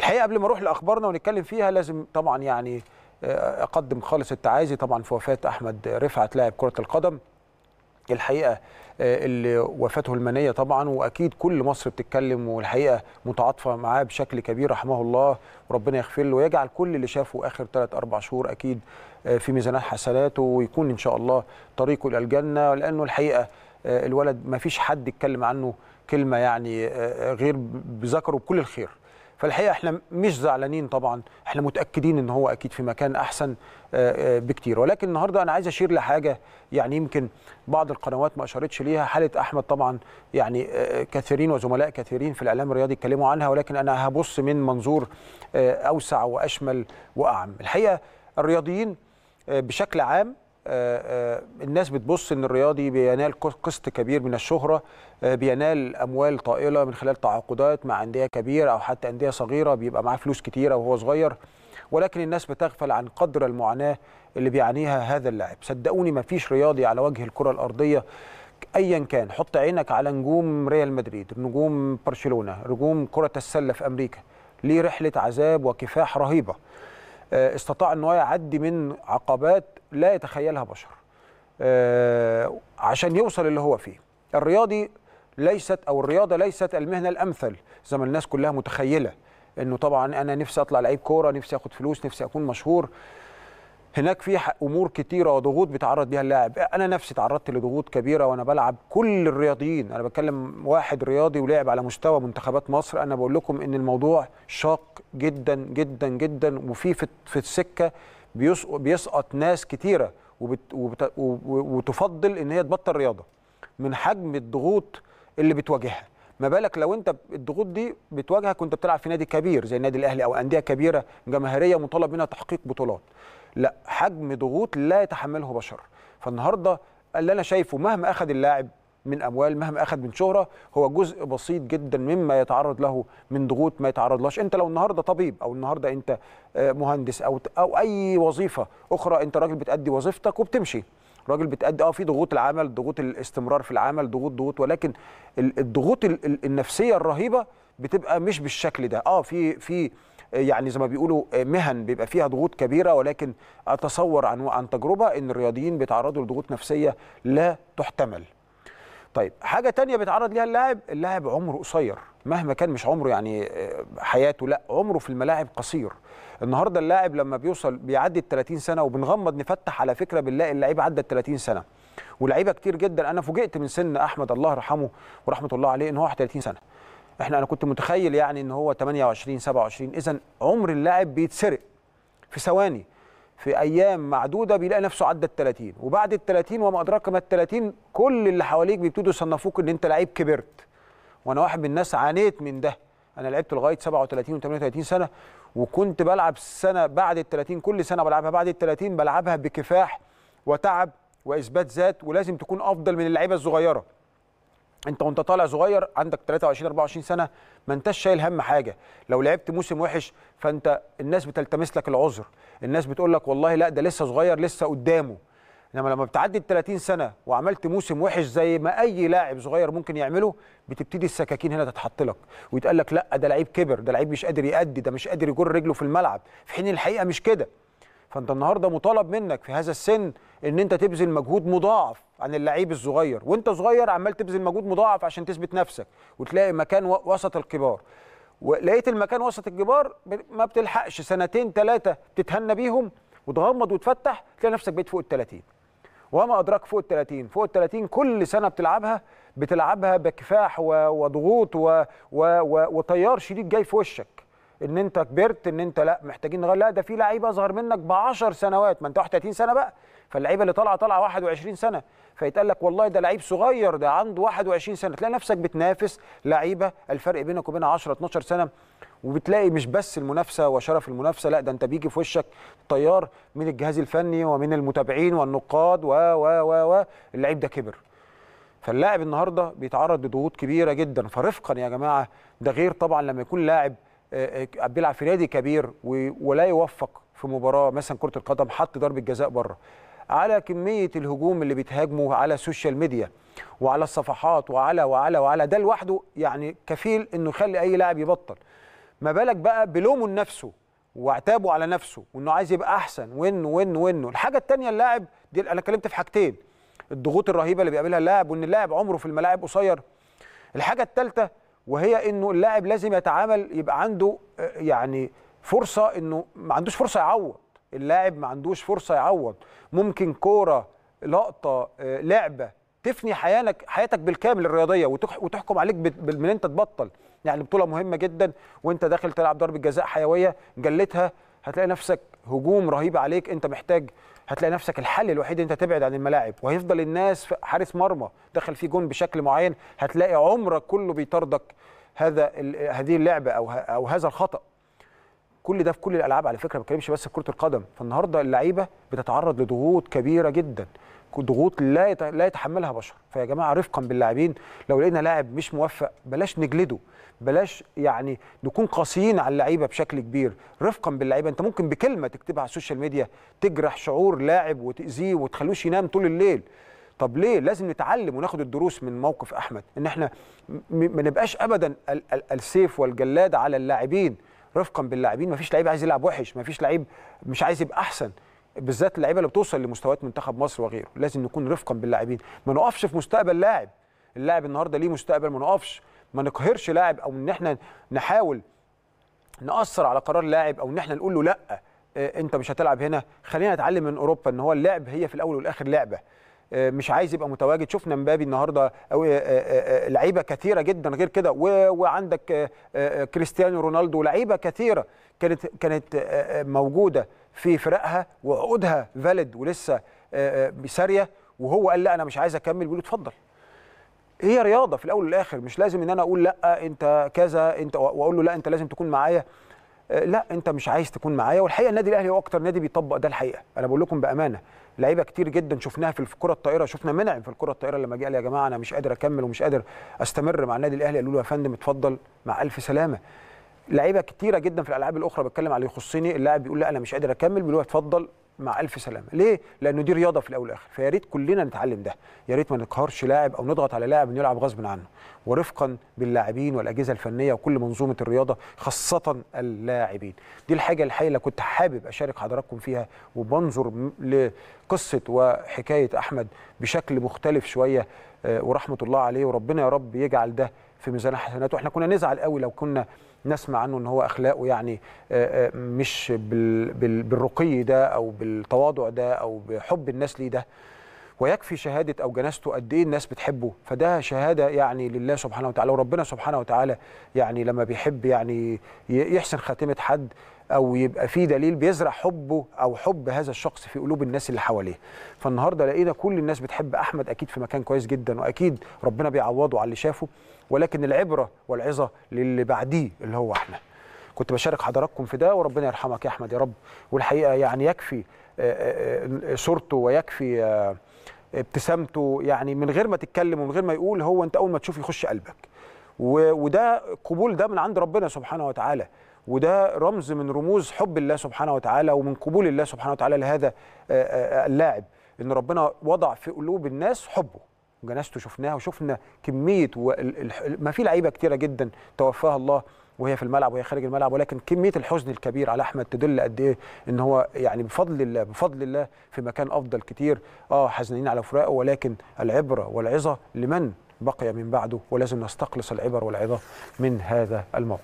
الحقيقه قبل ما اروح لاخبارنا ونتكلم فيها لازم طبعا يعني آه، اقدم خالص التعازي طبعا في وفاه احمد رفعت لاعب كره القدم الحقيقه آه، اللي وفاته المنيه طبعا واكيد كل مصر بتتكلم والحقيقه متعاطفه معاه بشكل كبير رحمه الله وربنا يغفر له ويجعل كل اللي شافه اخر ثلاث اربع شهور اكيد آه، في ميزانات حسناته ويكون ان شاء الله طريقه الى الجنه لانه الحقيقه الولد ما فيش حد يتكلم عنه كلمه يعني غير بذكره بكل الخير فالحقيقه احنا مش زعلانين طبعا احنا متاكدين ان هو اكيد في مكان احسن آه، آه، بكتير ولكن النهارده انا عايز اشير لحاجه يعني يمكن بعض القنوات ما اشارتش ليها حاله احمد طبعا يعني آه، كثيرين وزملاء كثيرين في الاعلام الرياضي اتكلموا عنها ولكن انا هبص من منظور اوسع واشمل واعم الحقيقه الرياضيين بشكل عام آه، آه، الناس بتبص ان الرياضي بينال قسط كبير من الشهره آه، بينال اموال طائله من خلال تعاقدات مع انديه كبيره او حتى انديه صغيره بيبقى معاه فلوس كتيره وهو صغير ولكن الناس بتغفل عن قدر المعاناه اللي بيعانيها هذا اللاعب صدقوني ما فيش رياضي على وجه الكره الارضيه ايا كان حط عينك على نجوم ريال مدريد نجوم برشلونه نجوم كره السله في امريكا ليه رحله عذاب وكفاح رهيبه استطاع ان هو يعدي من عقبات لا يتخيلها بشر آه، عشان يوصل اللي هو فيه الرياضي ليست او الرياضه ليست المهنه الامثل زي ما الناس كلها متخيله انه طبعا انا نفسي اطلع لعيب كوره نفسي اخد فلوس نفسي اكون مشهور هناك في امور كتيره وضغوط بيتعرض بيها اللاعب انا نفسي تعرضت لضغوط كبيره وانا بلعب كل الرياضيين انا بتكلم واحد رياضي ولعب على مستوى منتخبات مصر انا بقول لكم ان الموضوع شاق جدا جدا جدا وفي في السكه بيسقط ناس كتيره وتفضل ان هي تبطل رياضه من حجم الضغوط اللي بتواجهها ما بالك لو انت الضغوط دي بتواجهك وانت بتلعب في نادي كبير زي النادي الاهلي او انديه كبيره جماهيريه مطالب منها تحقيق بطولات لا حجم ضغوط لا يتحمله بشر فالنهارده اللي انا شايفه مهما اخذ اللاعب من اموال مهما اخذ من شهره هو جزء بسيط جدا مما يتعرض له من ضغوط ما يتعرضلهاش انت لو النهارده طبيب او النهارده انت آه، مهندس او او اي وظيفه اخرى انت راجل بتادي وظيفتك وبتمشي راجل بتأدي اه في ضغوط العمل ضغوط الاستمرار في العمل ضغوط ضغوط ولكن الضغوط النفسيه الرهيبه بتبقى مش بالشكل ده اه في في آه، يعني زي ما بيقولوا آه، مهن بيبقى فيها ضغوط كبيره ولكن اتصور عن عن تجربه ان الرياضيين بيتعرضوا لضغوط نفسيه لا تحتمل طيب حاجه تانية بيتعرض ليها اللاعب اللاعب عمره قصير مهما كان مش عمره يعني آه، حياته لا عمره في الملاعب قصير النهارده اللاعب لما بيوصل بيعدي ال 30 سنه وبنغمض نفتح على فكره بنلاقي اللعيب عدى ال 30 سنه ولعيبه كتير جدا انا فوجئت من سن احمد الله يرحمه ورحمه الله عليه ان هو 31 سنه احنا انا كنت متخيل يعني ان هو 28 27 اذا عمر اللاعب بيتسرق في ثواني في ايام معدوده بيلاقي نفسه عدى ال 30 وبعد ال 30 وما ادراك ما ال 30 كل اللي حواليك بيبتدوا يصنفوك ان انت لعيب كبرت وانا واحد من الناس عانيت من ده انا لعبت لغايه 37 و38 سنه وكنت بلعب سنه بعد ال 30 كل سنه بلعبها بعد ال 30 بلعبها بكفاح وتعب واثبات ذات ولازم تكون افضل من اللعيبه الصغيره انت وانت طالع صغير عندك 23 24 سنه ما انتش شايل هم حاجه لو لعبت موسم وحش فانت الناس بتلتمس لك العذر الناس بتقول لك والله لا ده لسه صغير لسه قدامه انما لما بتعدي ال 30 سنه وعملت موسم وحش زي ما اي لاعب صغير ممكن يعمله بتبتدي السكاكين هنا تتحط لك ويتقال لك لا ده لعيب كبر ده لعيب مش قادر يأدي ده مش قادر يجر رجله في الملعب في حين الحقيقه مش كده فانت النهارده مطالب منك في هذا السن ان انت تبذل مجهود مضاعف عن اللعيب الصغير وانت صغير عمال تبذل مجهود مضاعف عشان تثبت نفسك وتلاقي مكان وسط الكبار ولقيت المكان وسط الكبار ما بتلحقش سنتين ثلاثه تتهنى بيهم وتغمض وتفتح تلاقي نفسك بقيت فوق ال 30 وما ادراك فوق ال 30 فوق ال 30 كل سنه بتلعبها بتلعبها بكفاح وضغوط وتيار شديد جاي في وشك ان انت كبرت ان انت لا محتاجين نغير لا ده في لعيبه اصغر منك ب 10 سنوات ما انت 31 سنه بقى فاللعيبه اللي طالعه طالعه 21 سنه فيتقال لك والله ده لعيب صغير ده عنده 21 سنه تلاقي نفسك بتنافس لعيبه الفرق بينك وبينها 10 12 سنه وبتلاقي مش بس المنافسه وشرف المنافسه لا ده انت بيجي في وشك طيار من الجهاز الفني ومن المتابعين والنقاد و و و و اللعيب ده كبر فاللاعب النهارده بيتعرض لضغوط كبيره جدا فرفقا يا جماعه ده غير طبعا لما يكون لاعب آه، آه، بيلعب في نادي كبير ولا يوفق في مباراه مثلا كره القدم حط ضربه جزاء بره على كميه الهجوم اللي بيتهاجموا على السوشيال ميديا وعلى الصفحات وعلى وعلى وعلى ده لوحده يعني كفيل انه يخلي اي لاعب يبطل ما بالك بقى بلومه لنفسه وعتابه على نفسه وانه عايز يبقى احسن وانه وانه وانه الحاجه الثانيه اللاعب دي انا اتكلمت في حاجتين الضغوط الرهيبه اللي بيقابلها اللاعب وان اللاعب عمره في الملاعب قصير الحاجه الثالثه وهي انه اللاعب لازم يتعامل يبقى عنده آه، يعني فرصه انه ما عندوش فرصه يعوض اللاعب ما عندوش فرصه يعوض ممكن كوره لقطه آه، لعبه تفني حياتك حياتك بالكامل الرياضيه وتحكم عليك بان انت تبطل يعني بطوله مهمه جدا وانت داخل تلعب ضربه جزاء حيويه جلتها هتلاقي نفسك هجوم رهيب عليك انت محتاج هتلاقي نفسك الحل الوحيد انت تبعد عن الملاعب وهيفضل الناس حارس مرمى دخل فيه جون بشكل معين هتلاقي عمرك كله بيطاردك هذا هذه اللعبه او او هذا الخطا كل ده في كل الالعاب على فكره ما بتكلمش بس في كره القدم فالنهارده اللعيبه بتتعرض لضغوط كبيره جدا ضغوط لا لا يتحملها بشر فيا جماعه رفقا باللاعبين لو لقينا لاعب مش موفق بلاش نجلده بلاش يعني نكون قاسيين على اللعيبه بشكل كبير رفقا باللعيبه انت ممكن بكلمه تكتبها على السوشيال ميديا تجرح شعور لاعب وتاذيه وتخلوش ينام طول الليل طب ليه لازم نتعلم وناخد الدروس من موقف احمد ان احنا ما نبقاش ابدا ال ال السيف والجلاد على اللاعبين رفقا باللاعبين ما فيش لعيب عايز يلعب وحش ما فيش لعيب مش عايز يبقى احسن بالذات اللعيبه اللي بتوصل لمستويات منتخب مصر وغيره لازم نكون رفقا باللاعبين ما نقفش في مستقبل لاعب اللاعب النهارده ليه مستقبل ما نقفش ما نقهرش لاعب او ان احنا نحاول ناثر على قرار لاعب او ان احنا نقول له لا آه، انت مش هتلعب هنا خلينا نتعلم من اوروبا ان هو اللعب هي في الاول والاخر لعبه آه، مش عايز يبقى متواجد شفنا مبابي النهارده او آه، آه، لعيبه كثيره جدا غير كده وعندك كريستيانو رونالدو لعيبه كثيره كانت كانت موجوده في فرقها وعقودها فاليد ولسه ساريه وهو قال لا انا مش عايز اكمل بيقول اتفضل هي رياضه في الاول والاخر مش لازم ان انا اقول لا انت كذا انت واقول له لا انت لازم تكون معايا آه، لا انت مش عايز تكون معايا والحقيقه النادي الاهلي هو اكتر نادي بيطبق ده الحقيقه انا بقول لكم بامانه لعيبه كتير جدا شفناها في الكره الطائره شفنا منعم في الكره الطائره لما جه قال يا جماعه انا مش قادر اكمل ومش قادر استمر مع النادي الاهلي قالوا له يا فندم اتفضل مع الف سلامه لعيبه كتيره جدا في الالعاب الاخرى بتكلم على اللي يخصني اللاعب بيقول لا انا مش قادر اكمل بيقول له اتفضل مع الف سلامه ليه لانه دي رياضه في الاول والاخر فيا ريت كلنا نتعلم ده يا ريت ما نقهرش لاعب او نضغط على لاعب انه يلعب غصب عنه ورفقا باللاعبين والاجهزه الفنيه وكل منظومه الرياضه خاصه اللاعبين دي الحاجه الحقيقه اللي كنت حابب اشارك حضراتكم فيها وبنظر لقصه وحكايه احمد بشكل مختلف شويه آه، ورحمه الله عليه وربنا يا رب يجعل ده في ميزان حسناته احنا كنا نزعل قوي لو كنا نسمع عنه ان هو اخلاقه يعني آه، آه، مش بالرقي ده او بالتواضع ده او بحب الناس ليه ده ويكفي شهادة أو جنازته قد إيه الناس بتحبه فده شهادة يعني لله سبحانه وتعالى وربنا سبحانه وتعالى يعني لما بيحب يعني يحسن خاتمة حد او يبقى في دليل بيزرع حبه او حب هذا الشخص في قلوب الناس اللي حواليه فالنهارده لقينا كل الناس بتحب احمد اكيد في مكان كويس جدا واكيد ربنا بيعوضه على اللي شافه ولكن العبره والعظه للي بعديه اللي هو احنا كنت بشارك حضراتكم في ده وربنا يرحمك يا احمد يا رب والحقيقه يعني يكفي آه، آه، آه، صورته ويكفي ابتسامته يعني من غير ما تتكلم ومن غير ما يقول هو انت اول ما تشوف يخش قلبك وده قبول ده من عند ربنا سبحانه وتعالى وده رمز من رموز حب الله سبحانه وتعالى ومن قبول الله سبحانه وتعالى لهذا آه، آه، آه، اللاعب ان ربنا وضع في قلوب الناس حبه جنازته شفناها وشفنا كميه و... ما في لعيبه كتيره جدا توفاها الله وهي في الملعب وهي خارج الملعب ولكن كميه الحزن الكبير على احمد تدل قد ايه ان هو يعني بفضل الله بفضل الله في مكان افضل كتير اه حزنين على فراقه ولكن العبره والعظه لمن بقي من بعده ولازم نستخلص العبر والعظه من هذا الموقف